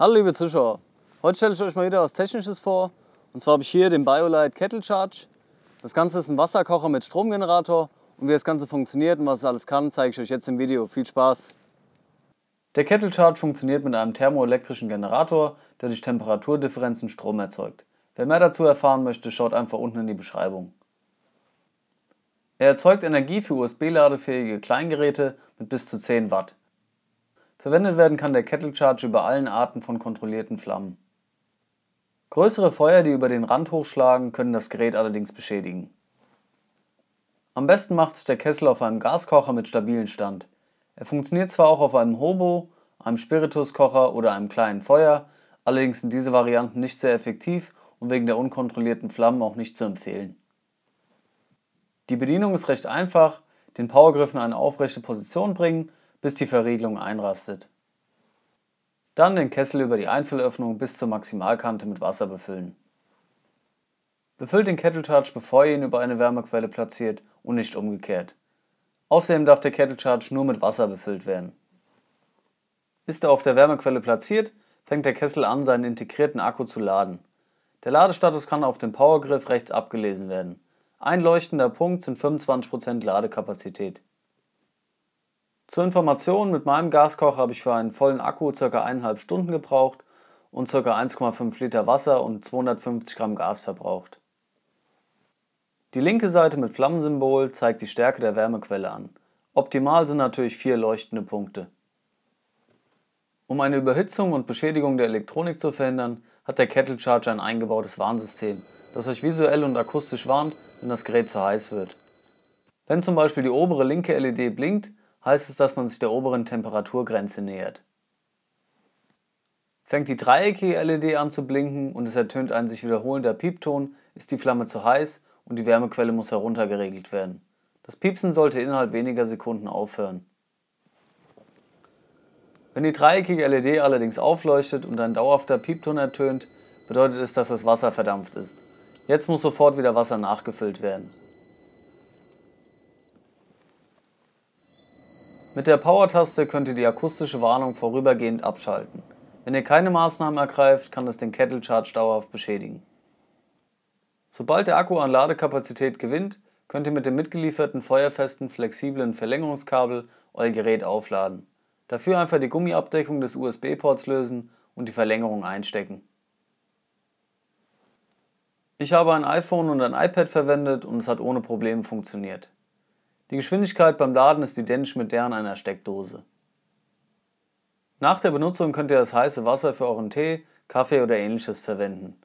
Hallo liebe Zuschauer, heute stelle ich euch mal wieder was Technisches vor. Und zwar habe ich hier den BioLite Kettle Charge. Das Ganze ist ein Wasserkocher mit Stromgenerator und wie das Ganze funktioniert und was es alles kann, zeige ich euch jetzt im Video. Viel Spaß! Der Kettle Charge funktioniert mit einem thermoelektrischen Generator, der durch Temperaturdifferenzen Strom erzeugt. Wer mehr dazu erfahren möchte, schaut einfach unten in die Beschreibung. Er erzeugt Energie für USB-ladefähige Kleingeräte mit bis zu 10 Watt. Verwendet werden kann der Kettle Charge über allen Arten von kontrollierten Flammen. Größere Feuer, die über den Rand hochschlagen, können das Gerät allerdings beschädigen. Am besten macht sich der Kessel auf einem Gaskocher mit stabilen Stand. Er funktioniert zwar auch auf einem Hobo, einem Spirituskocher oder einem kleinen Feuer, allerdings sind diese Varianten nicht sehr effektiv und wegen der unkontrollierten Flammen auch nicht zu empfehlen. Die Bedienung ist recht einfach, den Powergriff in eine aufrechte Position bringen bis die Verriegelung einrastet. Dann den Kessel über die Einfüllöffnung bis zur Maximalkante mit Wasser befüllen. Befüllt den Kettelcharge, bevor ihr ihn über eine Wärmequelle platziert und nicht umgekehrt. Außerdem darf der Kettelcharge nur mit Wasser befüllt werden. Ist er auf der Wärmequelle platziert, fängt der Kessel an, seinen integrierten Akku zu laden. Der Ladestatus kann auf dem Powergriff rechts abgelesen werden. Ein leuchtender Punkt sind 25% Ladekapazität. Zur Information, mit meinem Gaskocher habe ich für einen vollen Akku ca. 1,5 Stunden gebraucht und ca. 1,5 Liter Wasser und 250 Gramm Gas verbraucht. Die linke Seite mit Flammensymbol zeigt die Stärke der Wärmequelle an. Optimal sind natürlich vier leuchtende Punkte. Um eine Überhitzung und Beschädigung der Elektronik zu verhindern, hat der Kettle Charger ein eingebautes Warnsystem, das euch visuell und akustisch warnt, wenn das Gerät zu heiß wird. Wenn zum Beispiel die obere linke LED blinkt, heißt es, dass man sich der oberen Temperaturgrenze nähert. Fängt die dreieckige LED an zu blinken und es ertönt ein sich wiederholender Piepton, ist die Flamme zu heiß und die Wärmequelle muss heruntergeregelt werden. Das Piepsen sollte innerhalb weniger Sekunden aufhören. Wenn die dreieckige LED allerdings aufleuchtet und ein dauerhafter Piepton ertönt, bedeutet es, dass das Wasser verdampft ist. Jetzt muss sofort wieder Wasser nachgefüllt werden. Mit der Power-Taste könnt ihr die akustische Warnung vorübergehend abschalten. Wenn ihr keine Maßnahmen ergreift, kann das den Kettle Charge dauerhaft beschädigen. Sobald der Akku an Ladekapazität gewinnt, könnt ihr mit dem mitgelieferten feuerfesten flexiblen Verlängerungskabel euer Gerät aufladen. Dafür einfach die Gummiabdeckung des USB-Ports lösen und die Verlängerung einstecken. Ich habe ein iPhone und ein iPad verwendet und es hat ohne Probleme funktioniert. Die Geschwindigkeit beim Laden ist identisch mit der an einer Steckdose. Nach der Benutzung könnt ihr das heiße Wasser für euren Tee, Kaffee oder ähnliches verwenden.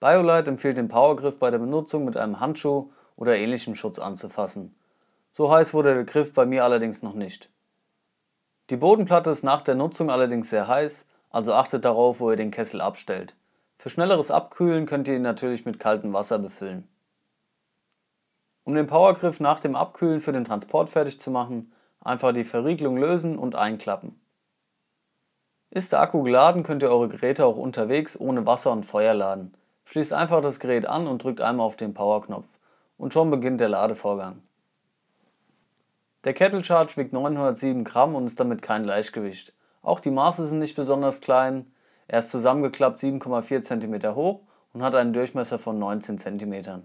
BioLite empfiehlt den Powergriff bei der Benutzung mit einem Handschuh oder ähnlichem Schutz anzufassen. So heiß wurde der Griff bei mir allerdings noch nicht. Die Bodenplatte ist nach der Nutzung allerdings sehr heiß, also achtet darauf, wo ihr den Kessel abstellt. Für schnelleres Abkühlen könnt ihr ihn natürlich mit kaltem Wasser befüllen. Um den Powergriff nach dem Abkühlen für den Transport fertig zu machen, einfach die Verriegelung lösen und einklappen. Ist der Akku geladen, könnt ihr eure Geräte auch unterwegs ohne Wasser und Feuer laden. Schließt einfach das Gerät an und drückt einmal auf den Powerknopf. Und schon beginnt der Ladevorgang. Der Kettle Charge wiegt 907 Gramm und ist damit kein Leichtgewicht. Auch die Maße sind nicht besonders klein. Er ist zusammengeklappt 7,4 cm hoch und hat einen Durchmesser von 19 cm.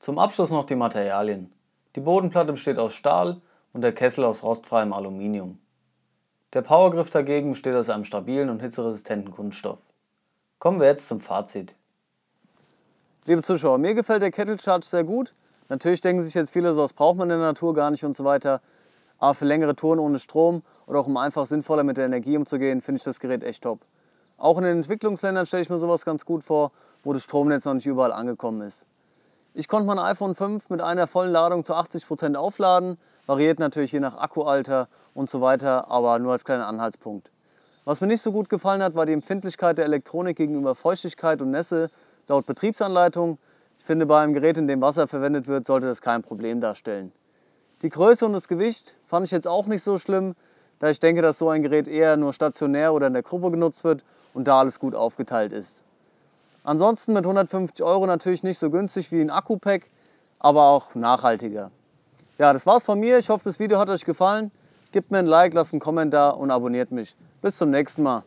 Zum Abschluss noch die Materialien. Die Bodenplatte besteht aus Stahl und der Kessel aus rostfreiem Aluminium. Der Powergriff dagegen besteht aus einem stabilen und hitzeresistenten Kunststoff. Kommen wir jetzt zum Fazit. Liebe Zuschauer, mir gefällt der Kettle Charge sehr gut. Natürlich denken sich jetzt viele, sowas braucht man in der Natur gar nicht und so weiter. Aber für längere Touren ohne Strom oder auch um einfach sinnvoller mit der Energie umzugehen, finde ich das Gerät echt top. Auch in den Entwicklungsländern stelle ich mir sowas ganz gut vor, wo das Stromnetz noch nicht überall angekommen ist. Ich konnte mein iPhone 5 mit einer vollen Ladung zu 80% aufladen, variiert natürlich je nach Akkualter und so weiter, aber nur als kleiner Anhaltspunkt. Was mir nicht so gut gefallen hat, war die Empfindlichkeit der Elektronik gegenüber Feuchtigkeit und Nässe laut Betriebsanleitung. Ich finde, bei einem Gerät, in dem Wasser verwendet wird, sollte das kein Problem darstellen. Die Größe und das Gewicht fand ich jetzt auch nicht so schlimm, da ich denke, dass so ein Gerät eher nur stationär oder in der Gruppe genutzt wird und da alles gut aufgeteilt ist. Ansonsten mit 150 Euro natürlich nicht so günstig wie ein Akku-Pack, aber auch nachhaltiger. Ja, das war's von mir. Ich hoffe, das Video hat euch gefallen. Gebt mir ein Like, lasst einen Kommentar und abonniert mich. Bis zum nächsten Mal.